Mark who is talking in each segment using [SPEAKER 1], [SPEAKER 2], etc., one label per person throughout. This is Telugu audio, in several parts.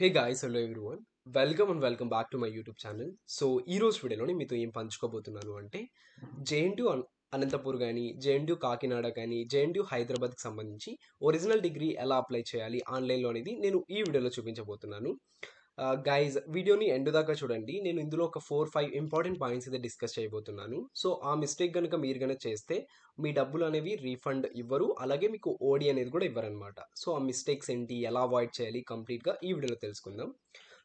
[SPEAKER 1] hey guys hello everyone welcome and welcome back to my YouTube channel so ఈ రోజు వీడియోలోని మీతో ఏం పంచుకోబోతున్నాను అంటే జేఎన్టీ అనంతపూర్ కానీ జేఎన్యూ కాకినాడ కానీ జేఎన్యూ హైదరాబాద్కి సంబంధించి ఒరిజినల్ డిగ్రీ ఎలా అప్లై చేయాలి ఆన్లైన్లో అనేది నేను ఈ వీడియోలో చూపించబోతున్నాను గైజ్ వీడియోని ఎండ్ దాకా చూడండి నేను ఇందులో ఒక ఫోర్ ఫైవ్ ఇంపార్టెంట్ పాయింట్స్ అయితే డిస్కస్ చేయబోతున్నాను సో ఆ మిస్టేక్ కనుక మీరు కనుక చేస్తే మీ డబ్బులు అనేవి రీఫండ్ ఇవ్వరు అలాగే మీకు ఓడి అనేది కూడా ఇవ్వరనమాట సో ఆ మిస్టేక్స్ ఏంటి ఎలా అవాయిడ్ చేయాలి కంప్లీట్గా ఈ వీడియోలో తెలుసుకుందాం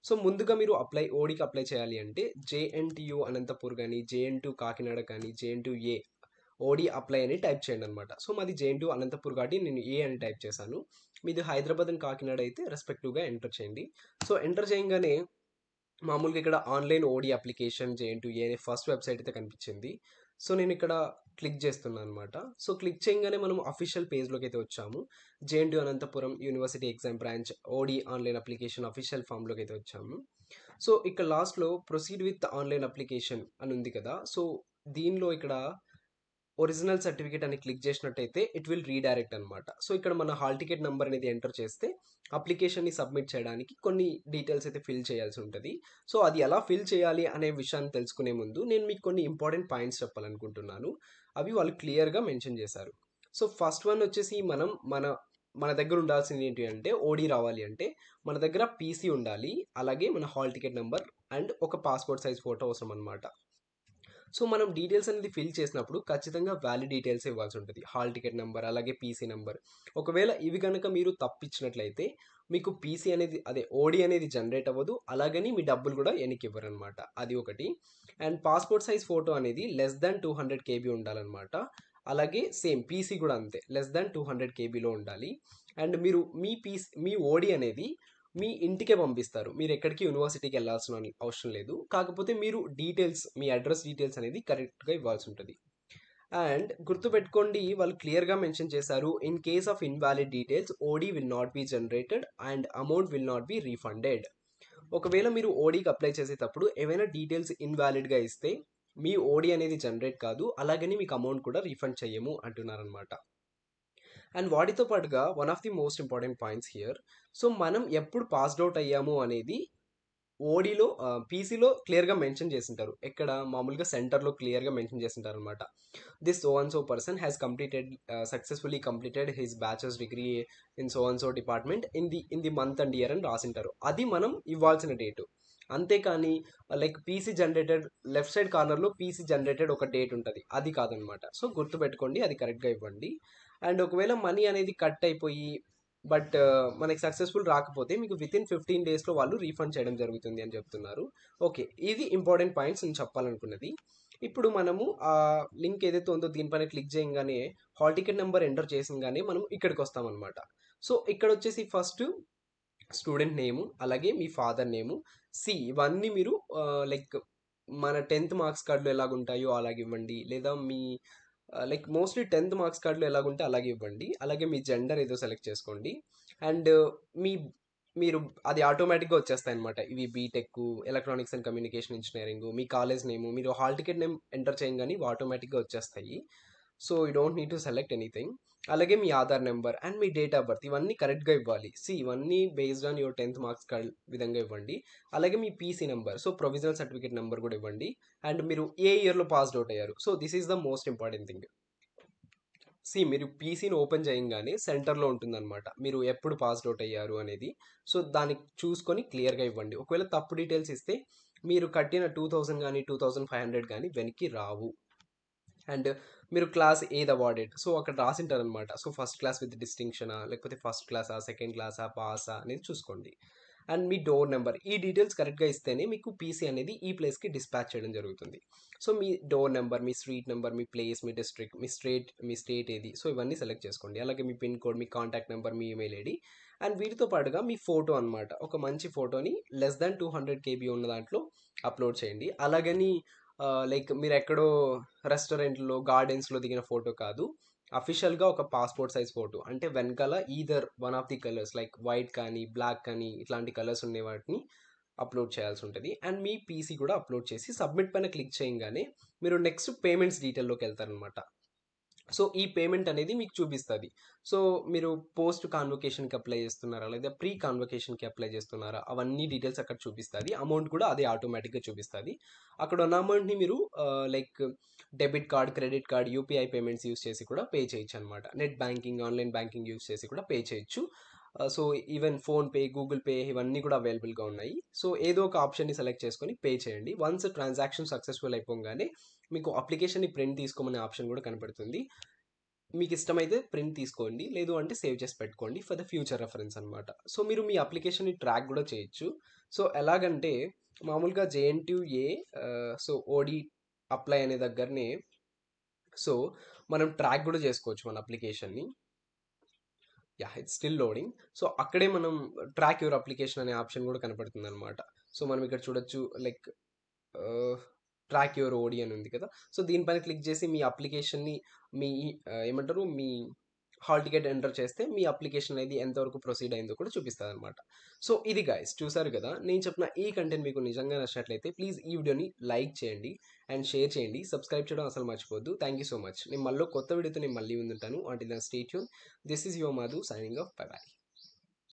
[SPEAKER 1] సో ముందుగా మీరు అప్లై ఓడికి అప్లై చేయాలి అంటే జేఎన్టీయూ అనంతపూర్ కానీ జేఎన్ టూ కాకినాడ కానీ JNTU A OD apply అని టైప్ చేయండి అనమాట సో మాది టూ అనంతపూర్ కాబట్టి నేను ఏ అని టైప్ చేశాను మీది హైదరాబాద్ అని కాకినాడ అయితే రెస్పెక్టివ్గా ఎంటర్ చేయండి సో ఎంటర్ చేయగానే మామూలుగా ఇక్కడ online OD application TU A అనే ఫస్ట్ వెబ్సైట్ అయితే కనిపించింది సో నేను ఇక్కడ క్లిక్ చేస్తున్నాను అనమాట సో క్లిక్ చేయగానే మనం అఫీషియల్ పేజ్లోకి అయితే వచ్చాము JNT Anantapur university exam branch OD online application official ఫామ్లోకి అయితే వచ్చాము సో ఇక్కడ లాస్ట్లో ప్రొసీడ్ విత్ ఆన్లైన్ అప్లికేషన్ అని ఉంది కదా సో దీనిలో ఇక్కడ ఒరిజినల్ సర్టిఫికేట్ అని క్లిక్ చేసినట్టయితే ఇట్ విల్ రీడైరెక్ట్ అనమాట సో ఇక్కడ మన హాల్ టికెట్ నెంబర్ అనేది ఎంటర్ చేస్తే అప్లికేషన్ని సబ్మిట్ చేయడానికి కొన్ని డీటెయిల్స్ అయితే ఫిల్ చేయాల్సి ఉంటుంది సో అది ఎలా ఫిల్ చేయాలి అనే విషయాన్ని తెలుసుకునే ముందు నేను మీకు కొన్ని ఇంపార్టెంట్ పాయింట్స్ చెప్పాలనుకుంటున్నాను అవి వాళ్ళు క్లియర్గా మెన్షన్ చేశారు సో ఫస్ట్ వన్ వచ్చేసి మనం మన మన దగ్గర ఉండాల్సింది ఏంటి అంటే ఓడి రావాలి అంటే మన దగ్గర పీసీ ఉండాలి అలాగే మన హాల్ టికెట్ నెంబర్ అండ్ ఒక పాస్పోర్ట్ సైజ్ ఫోటో అవసరం అనమాట సో మనం డీటెయిల్స్ అనేది ఫిల్ చేసినప్పుడు ఖచ్చితంగా వ్యాలిడ్ డీటెయిల్స్ ఇవ్వాల్సి ఉంటుంది హాల్ టికెట్ నెంబర్ అలాగే పీసీ నెంబర్ ఒకవేళ ఇవి కనుక మీరు తప్పించినట్లయితే మీకు పీసీ అనేది అదే ఓడి అనేది జనరేట్ అవ్వదు అలాగని మీ డబ్బులు కూడా వెనక్కి ఇవ్వరు అనమాట అది ఒకటి అండ్ పాస్పోర్ట్ సైజ్ ఫోటో అనేది less than two hundred KB ఉండాలన్నమాట అలాగే సేమ్ పీసీ కూడా అంతే లెస్ దాన్ టూ హండ్రెడ్ కేబీలో ఉండాలి అండ్ మీరు మీ పీసీ మీ ఓడి అనేది మీ ఇంటికే పంపిస్తారు మీరు ఎక్కడికి యూనివర్సిటీకి వెళ్ళాల్సిన అవసరం లేదు కాకపోతే మీరు డీటెయిల్స్ మీ అడ్రస్ డీటెయిల్స్ అనేది కరెక్ట్గా ఇవ్వాల్సి ఉంటుంది అండ్ గుర్తుపెట్టుకోండి వాళ్ళు క్లియర్గా మెన్షన్ చేశారు in case of invalid details OD will not be generated and amount will not be refunded ఒకవేళ మీరు ఓడీకి అప్లై చేసేటప్పుడు ఏవైనా డీటెయిల్స్ ఇన్వాలిడ్గా ఇస్తే మీ ఓడీ అనేది జనరేట్ కాదు అలాగని మీకు అమౌంట్ కూడా రీఫండ్ చేయము అంటున్నారనమాట అండ్ వాటితో పాటుగా one of the most important points here so మనం ఎప్పుడు పాస్డ్ అవుట్ అయ్యాము అనేది ఓడిలో పీసీలో క్లియర్గా మెన్షన్ చేసింటారు ఎక్కడ మామూలుగా సెంటర్లో క్లియర్గా మెన్షన్ చేసింటారు అనమాట this so and so person has completed successfully completed his bachelors degree in so and so department in the in the month and year అని రాసింటారు అది మనం ఇవ్వాల్సిన డేటు అంతేకాని like PC generated left side కార్నర్లో పీసీ జనరేటెడ్ ఒక డేట్ ఉంటుంది అది కాదనమాట సో గుర్తుపెట్టుకోండి అది కరెక్ట్గా ఇవ్వండి అండ్ ఒకవేళ మనీ అనేది కట్ అయిపోయి బట్ మనకి సక్సెస్ఫుల్ రాకపోతే మీకు విత్ ఇన్ ఫిఫ్టీన్ డేస్లో వాళ్ళు రీఫండ్ చేయడం జరుగుతుంది అని చెప్తున్నారు ఓకే ఇది ఇంపార్టెంట్ పాయింట్స్ నేను చెప్పాలనుకున్నది ఇప్పుడు మనము ఆ లింక్ ఏదైతే ఉందో దీనిపైన క్లిక్ చేయగానే హాల్ టికెట్ నెంబర్ ఎంటర్ చేసింగానే మనం ఇక్కడికి వస్తామన్నమాట సో ఇక్కడ వచ్చేసి ఫస్ట్ స్టూడెంట్ నేము అలాగే మీ ఫాదర్ నేము సి ఇవన్నీ మీరు లైక్ మన టెన్త్ మార్క్స్ కార్డులు ఎలాగుంటాయో అలాగ ఇవ్వండి లేదా మీ లైక్ మోస్ట్లీ టెన్త్ మార్క్స్ కార్డులో ఎలాగుంటే అలాగే ఇవ్వండి అలాగే మీ జెండర్ ఏదో సెలెక్ట్ చేసుకోండి అండ్ uh, మీ మీరు అది ఆటోమేటిక్గా వచ్చేస్తాయి అనమాట ఇవి BTech electronics and communication engineering మీ కాలేజ్ నేమ్ మీరు హాల్ టికెట్ నేమ్ ఎంటర్ చేయగానే ఇవి ఆటోమేటిక్గా వచ్చేస్తాయి so you don't need to select anything అలాగే మీ ఆధార్ నెంబర్ అండ్ మీ డేట్ ఆఫ్ బర్త్ ఇవన్నీ కరెక్ట్గా ఇవ్వాలి సి ఇవన్నీ based on your tenth marks విధంగా ఇవ్వండి అలాగే మీ PC number so provisional certificate number కూడా ఇవ్వండి అండ్ మీరు ఏ ఇయర్లో పాస్డ్ అవుట్ అయ్యారు so this is the most important thing see మీరు పీసీని ఓపెన్ చేయంగానే సెంటర్లో ఉంటుందన్నమాట మీరు ఎప్పుడు పాస్డ్ అవుట్ అయ్యారు అనేది సో దాన్ని చూసుకొని క్లియర్గా ఇవ్వండి ఒకవేళ తప్పు డీటెయిల్స్ ఇస్తే మీరు కట్టిన టూ థౌజండ్ కానీ టూ థౌసండ్ ఫైవ్ హండ్రెడ్ కానీ వెనక్కి రావు అండ్ మీరు క్లాస్ ఏది అవార్డెడ్ సో అక్కడ రాసింటారు అనమాట సో ఫస్ట్ క్లాస్ విత్ డిస్టింక్షనా లేకపోతే ఫస్ట్ క్లాసా సెకండ్ క్లాసా పాసా అనేది చూసుకోండి అండ్ మీ డోర్ నెంబర్ ఈ డీటెయిల్స్ కరెక్ట్గా ఇస్తేనే మీకు పీసీ అనేది ఈ ప్లేస్కి డిస్పాచ్ చేయడం జరుగుతుంది సో మీ డోర్ నెంబర్ మీ స్ట్రీట్ నెంబర్ మీ ప్లేస్ మీ డిస్ట్రిక్ట్ మీ స్ట్రేట్ మీ స్టేట్ ఏది సో ఇవన్నీ సెలెక్ట్ చేసుకోండి అలాగే మీ పిన్ కోడ్ మీ కాంటాక్ట్ నెంబర్ మీ ఈమెయిల్ ఐడి అండ్ వీటితో పాటుగా మీ ఫోటో అనమాట ఒక మంచి ఫోటోని less than two hundred KB ఉన్న దాంట్లో అప్లోడ్ చేయండి అలాగని లైక్ మీరు ఎక్కడో రెస్టారెంట్లో గార్డెన్స్లో దిగిన ఫోటో కాదు అఫీషియల్గా ఒక పాస్పోర్ట్ సైజ్ ఫోటో అంటే వెనకాల either one of the colours like white కానీ బ్లాక్ కానీ ఇట్లాంటి కలర్స్ ఉండే వాటిని అప్లోడ్ చేయాల్సి ఉంటుంది అండ్ మీ పీసీ కూడా అప్లోడ్ చేసి సబ్మిట్ పైన క్లిక్ చేయగానే మీరు నెక్స్ట్ పేమెంట్స్ డీటెయిల్లోకి వెళ్తారనమాట సో ఈ పేమెంట్ అనేది మీకు చూపిస్తుంది సో మీరు పోస్ట్ కాన్వకేషన్కి అప్లై చేస్తున్నారా లేదా ప్రీ కాన్వకేషన్కి అప్లై చేస్తున్నారా అవన్నీ డీటెయిల్స్ అక్కడ చూపిస్తుంది అమౌంట్ కూడా అదే ఆటోమేటిక్గా చూపిస్తుంది అక్కడ ఉన్న అమౌంట్ని మీరు like debit card credit card UPI payments use చేసి కూడా పే చేయొచ్చు అనమాట net banking online banking use చేసి కూడా పే చేయొచ్చు so even PhonePe Google Pay ఇవన్నీ కూడా అవైలబుల్గా ఉన్నాయి సో ఏదో ఒక ఆప్షన్ని సెలెక్ట్ చేసుకొని పే చేయండి వన్స్ ట్రాన్సాక్షన్ సక్సెస్ఫుల్ అయిపోగానే మీకు అప్లికేషన్ని ప్రింట్ తీసుకోమనే ఆప్షన్ కూడా కనపడుతుంది మీకు ఇష్టమైతే ప్రింట్ తీసుకోండి లేదు అంటే సేవ్ చేసి పెట్టుకోండి ఫర్ ద ఫ్యూచర్ రెఫరెన్స్ అనమాట సో మీరు మీ అప్లికేషన్ని ట్రాక్ కూడా చేయొచ్చు సో ఎలాగంటే మామూలుగా జేఎన్టీయూఏ సో ఓడి అప్లై అనే దగ్గరనే సో మనం ట్రాక్ కూడా చేసుకోవచ్చు మన అప్లికేషన్ని yeah it still loading so అక్కడే మనం ట్రాక్ యువర్ అప్లికేషన్ అనే ఆప్షన్ కూడా కనపడుతుంది అనమాట సో మనం ఇక్కడ చూడొచ్చు లైక్ ట్రాక్ యువర్ ఓడి అని ఉంది కదా సో దీనిపైన క్లిక్ చేసి మీ అప్లికేషన్ని మీ uh, ఏమంటారు మీ హాల్ టికెట్ ఎంటర్ చేస్తే మీ అప్లికేషన్ అనేది ఎంతవరకు ప్రొసీడ్ అయిందో కూడా చూపిస్తుంది అనమాట సో ఇది గాయస్ చూసారు కదా నేను చెప్పిన ఈ కంటెంట్ మీకు నిజంగా నచ్చినట్లయితే ప్లీజ్ ఈ వీడియోని లైక్ చేయండి అండ్ షేర్ చేయండి సబ్స్క్రైబ్ చేయడం అసలు మర్చిపోద్దు థ్యాంక్ యూ సో మచ్ నేను మళ్ళీ కొత్త వీడియోతో నేను మళ్ళీ ఉంటాను అంటే దాని stay tuned this is your Madhu signing off bye bye